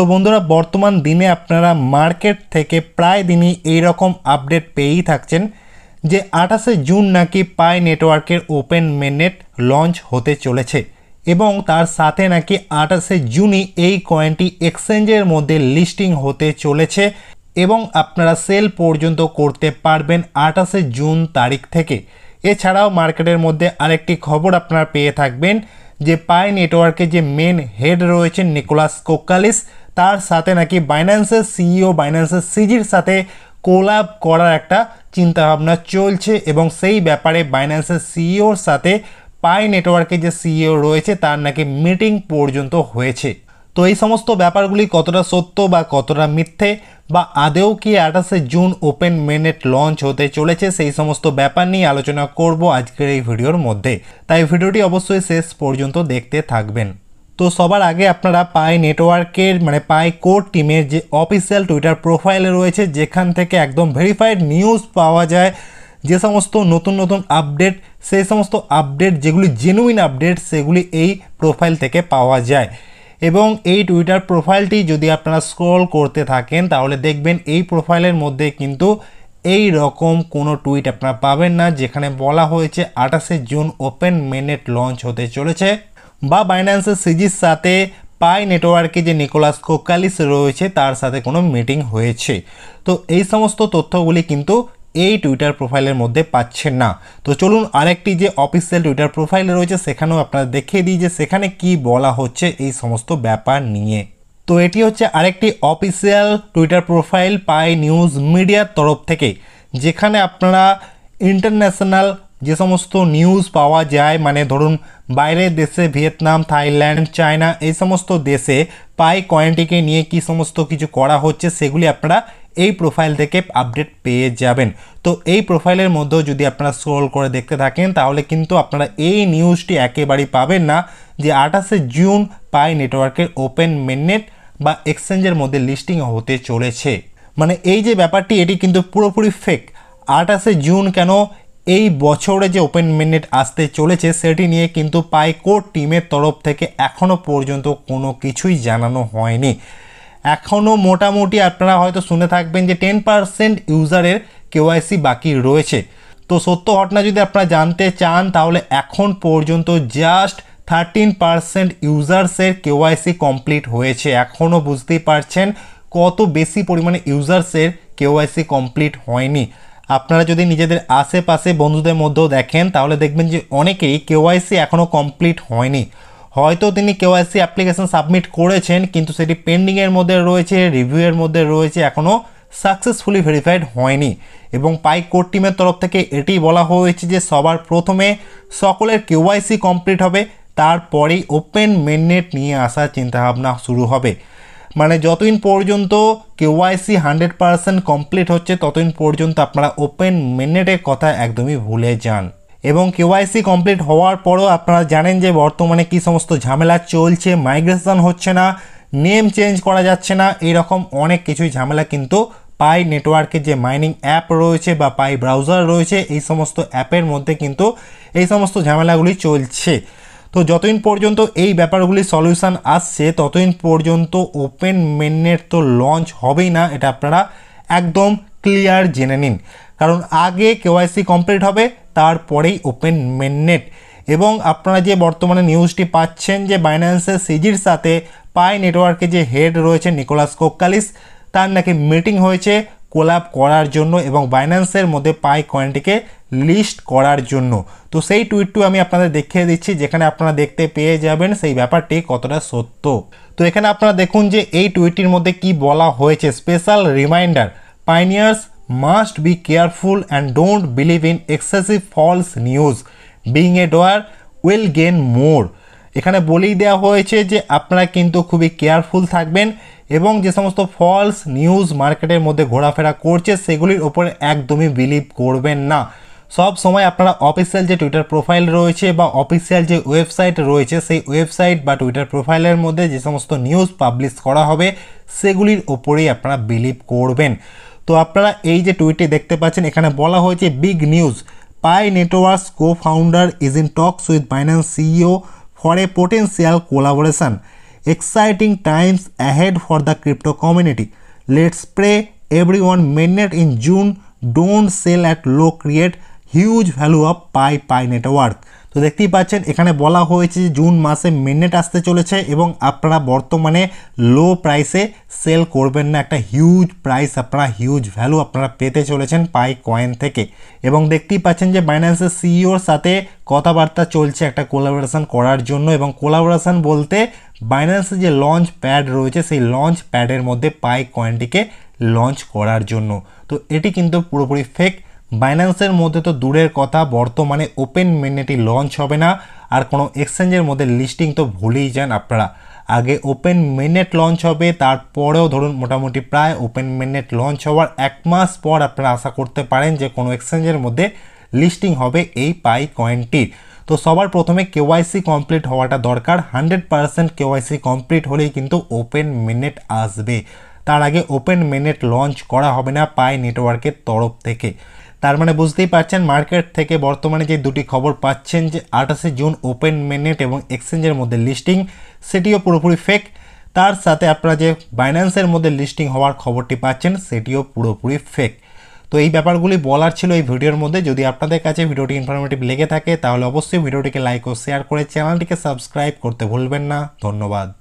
তো বন্ধুরা বর্তমান দিনে আপনারা মার্কেট থেকে প্রায় দিনই এই রকম আপডেট পেয়েই থাকছেন যে আঠাশে জুন নাকি পাই নেটওয়ার্কের ওপেন মেনেট লঞ্চ হতে চলেছে এবং তার সাথে নাকি আঠাশে জুনই এই কয়েনটি এক্সচেঞ্জের মধ্যে লিস্টিং হতে চলেছে এবং আপনারা সেল পর্যন্ত করতে পারবেন আঠাশে জুন তারিখ থেকে এছাড়াও মার্কেটের মধ্যে আরেকটি খবর আপনারা পেয়ে থাকবেন যে পাই নেটওয়ার্কে যে মেন হেড রয়েছেন নিকোলাস কোকালিস তার সাথে নাকি বাইন্যান্সের সিইও বাইন্যান্সের সিজির সাথে কোলাব করার একটা চিন্তাভাবনা চলছে এবং সেই ব্যাপারে বাইন্যান্সের সিইওর সাথে পাই নেটওয়ার্কের যে সিইও রয়েছে তার নাকি মিটিং পর্যন্ত হয়েছে তো এই সমস্ত ব্যাপারগুলি কতটা সত্য বা কতটা মিথ্যে বা আদেও কি আঠাশে জুন ওপেন মেনেট লঞ্চ হতে চলেছে সেই সমস্ত ব্যাপার নিয়ে আলোচনা করব আজকের এই ভিডিওর মধ্যে তাই ভিডিওটি অবশ্যই শেষ পর্যন্ত দেখতে থাকবেন তো সবার আগে আপনারা পাই নেটওয়ার্কের মানে পাই কোর টিমের যে অফিসিয়াল টুইটার প্রোফাইলে রয়েছে যেখান থেকে একদম ভেরিফাইড নিউজ পাওয়া যায় যে সমস্ত নতুন নতুন আপডেট সেই সমস্ত আপডেট যেগুলি জেনুইন আপডেট সেগুলি এই প্রোফাইল থেকে পাওয়া যায় এবং এই টুইটার প্রোফাইলটি যদি আপনারা স্ক্রল করতে থাকেন তাহলে দেখবেন এই প্রোফাইলের মধ্যে কিন্তু এই রকম কোনো টুইট আপনারা পাবেন না যেখানে বলা হয়েছে আঠাশে জুন ওপেন মেনেট লঞ্চ হতে চলেছে বা বাইন্যান্সের সিজির সাথে পাই নেটওয়ার্কে যে নিকোলাস কোকালিস রয়েছে তার সাথে কোনো মিটিং হয়েছে তো এই সমস্ত তথ্যগুলি কিন্তু এই টুইটার প্রোফাইলের মধ্যে পাচ্ছেন না তো চলুন আরেকটি যে অফিসিয়াল টুইটার প্রোফাইল রয়েছে সেখানেও আপনারা দেখিয়ে দিই যে সেখানে কি বলা হচ্ছে এই সমস্ত ব্যাপার নিয়ে তো এটি হচ্ছে আরেকটি official Twitter profile Pi news মিডিয়ার তরফ থেকে যেখানে আপনারা ইন্টারন্যাশনাল যে সমস্ত নিউজ পাওয়া যায় মানে ধরুন বাইরের দেশে ভিয়েতনাম থাইল্যান্ড চায়না এই সমস্ত দেশে পাই কয়েনটিকে নিয়ে কি সমস্ত কিছু করা হচ্ছে সেগুলি আপনারা এই প্রোফাইল থেকে আপডেট পেয়ে যাবেন তো এই প্রোফাইলের মধ্যেও যদি আপনারা স্ক্রোল করে দেখতে থাকেন তাহলে কিন্তু আপনারা এই নিউজটি একেবারেই পাবেন না যে আঠাশে জুন পাই নেটওয়ার্কের ওপেন মেননেট বা এক্সচেঞ্জের মধ্যে লিস্টিং হতে চলেছে মানে এই যে ব্যাপারটি এটি কিন্তু পুরোপুরি ফেক আঠাশে জুন কেন এই বছরে যে ওপেন মিনিট আসতে চলেছে সেটি নিয়ে কিন্তু পাইকোর টিমের তরফ থেকে এখনও পর্যন্ত কোনো কিছুই জানানো হয়নি এখনও মোটামুটি আপনারা হয়তো শুনে থাকবেন যে টেন পারসেন্ট ইউজারের কেওয়াইসি বাকি রয়েছে তো সত্য ঘটনা যদি আপনারা জানতে চান তাহলে এখন পর্যন্ত জাস্ট থার্টিন পারসেন্ট ইউজার্সের কেওয়াইসি কমপ্লিট হয়েছে এখনও বুঝতেই পারছেন কত বেশি পরিমাণে ইউজার্সের কেওয়াইসি কমপ্লিট হয়নি আপনারা যদি নিজেদের আশেপাশে বন্ধুদের মধ্যেও দেখেন তাহলে দেখবেন যে অনেকেই কেওয়াইসি এখনও কমপ্লিট হয়নি হয়তো তিনি কেওয়াইসি অ্যাপ্লিকেশন সাবমিট করেছেন কিন্তু সেটি পেন্ডিংয়ের মধ্যে রয়েছে রিভিউয়ের মধ্যে রয়েছে এখনও সাকসেসফুলি ভেরিফাইড হয়নি এবং পাই কোর্ট টিমের তরফ থেকে এটি বলা হয়েছে যে সবার প্রথমে সকলের কেওয়াইসি কমপ্লিট হবে তারপরেই ওপেন মেননেট নিয়ে আসার চিন্তাভাবনা শুরু হবে মানে যতদিন পর্যন্ত কেওয়াইসি হান্ড্রেড পারসেন্ট কমপ্লিট হচ্ছে ততদিন পর্যন্ত আপনারা ওপেন মেনেটের কথা একদমই ভুলে যান এবং কেওয়াইসি কমপ্লিট হওয়ার পরও আপনারা জানেন যে বর্তমানে কি সমস্ত ঝামেলা চলছে মাইগ্রেশন হচ্ছে না নেম চেঞ্জ করা যাচ্ছে না এরকম অনেক কিছুই ঝামেলা কিন্তু পাই নেটওয়ার্কের যে মাইনিং অ্যাপ রয়েছে বা পাই ব্রাউজার রয়েছে এই সমস্ত অ্যাপের মধ্যে কিন্তু এই সমস্ত ঝামেলাগুলি চলছে তো যতদিন পর্যন্ত এই ব্যাপারগুলি সলিউশান আসছে ততদিন পর্যন্ত ওপেন মেননেট তো লঞ্চ হবেই না এটা আপনারা একদম ক্লিয়ার জেনে নিন কারণ আগে কেওয়াইসি কমপ্লিট হবে তারপরেই ওপেন মেননেট এবং আপনারা যে বর্তমানে নিউজটি পাচ্ছেন যে বাইন্যান্সের সিজির সাথে পাই নেটওয়ার্কে যে হেড রয়েছে নিকোলাস কোকালিস তার নাকি মিটিং হয়েছে কোলাপ করার জন্য এবং বাইন্যান্সের মধ্যে পাই কয়েনটিকে লিস্ট করার জন্য তো সেই টুইটটু আমি আপনাদের দেখিয়ে দিচ্ছি যেখানে আপনারা দেখতে পেয়ে যাবেন সেই ব্যাপারটি কতটা সত্য তো এখানে আপনারা দেখুন যে এই টুইটটির মধ্যে কি বলা হয়েছে special reminder pioneers must be careful and don't believe in excessive false news being a doer will gain more এখানে বলেই দেওয়া হয়েছে যে আপনারা কিন্তু খুবই কেয়ারফুল থাকবেন এবং যে সমস্ত ফলস নিউজ মার্কেটের মধ্যে ঘোরাফেরা করছে সেগুলির উপরে একদমই বিলিভ করবেন না সব সময় আপনারা অফিসিয়াল যে টুইটার প্রোফাইল রয়েছে বা অফিসিয়াল যে ওয়েবসাইট রয়েছে সেই ওয়েবসাইট বা টুইটার প্রোফাইলের মধ্যে যে সমস্ত নিউজ পাবলিশ করা হবে সেগুলির ওপরেই আপনারা বিলিভ করবেন তো আপনারা এই যে টুইটটি দেখতে পাচ্ছেন এখানে বলা হয়েছে big news Pi networks co founder is in talks with Binance CEO for a potential collaboration Exciting times ahead for the crypto community. Let's pray everyone mainnet in June don't sell at low create huge value of Pi Pi network. তো দেখতেই পাচ্ছেন এখানে বলা হয়েছে যে June মাসে মেনেট আসতে চলেছে এবং আপনারা বর্তমানে লো প্রাইসে সেল করবেন না একটা হিউজ প্রাইস আপনারা হিউজ ভ্যালু আপনারা পেতে চলেছেন পাই কয়েন থেকে এবং দেখতেই পাচ্ছেন যে বাইন্যান্সের সিইওর সাথে কথাবার্তা চলছে একটা কোলাবোরেশান করার জন্য এবং কোলাবোরেশান বলতে বাইন্যান্সের যে লঞ্চ প্যাড রয়েছে সেই লঞ্চ প্যাডের মধ্যে পাই কয়েনটিকে লঞ্চ করার জন্য তো এটি কিন্তু পুরোপুরি ফেক বাইন্যান্সের মধ্যে তো দূরের কথা বর্তমানে ওপেন মেনেটি লঞ্চ হবে না আর কোনো এক্সচেঞ্জের মধ্যে লিস্টিং তো ভুলেই যান আপনারা আগে ওপেন মিনেট লঞ্চ হবে তারপরেও ধরুন মোটামুটি প্রায় ওপেন মেনেট লঞ্চ হওয়ার এক মাস পর আপনারা আশা করতে পারেন যে কোনো এক্সচেঞ্জের মধ্যে লিস্টিং হবে এই পাই কয়েনটির তো সবার প্রথমে কেওয়াইসি কমপ্লিট হওয়াটা দরকার হান্ড্রেড পারসেন্ট কেওয়াইসি কমপ্লিট হলেই কিন্তু ওপেন মিনেট আসবে তার আগে ওপেন মেনেট লঞ্চ করা হবে না পাই নেটওয়ার্কের তরফ থেকে তার মানে বুঝতেই পারছেন মার্কেট থেকে বর্তমানে যে দুটি খবর পাচ্ছেন যে আঠাশে জুন ওপেন মেনেট এবং এক্সচেঞ্জের মধ্যে লিস্টিং সেটিও পুরোপুরি ফেক তার সাথে আপনারা যে বাইন্যান্সের মধ্যে লিস্টিং হওয়ার খবরটি পাচ্ছেন সেটিও পুরোপুরি ফেক তো এই ব্যাপারগুলি বলার ছিল এই ভিডিওর মধ্যে যদি আপনাদের কাছে ভিডিওটি ইনফরমেটিভ লেগে থাকে তাহলে অবশ্যই ভিডিওটিকে লাইক ও শেয়ার করে চ্যানেলটিকে সাবস্ক্রাইব করতে ভুলবেন না ধন্যবাদ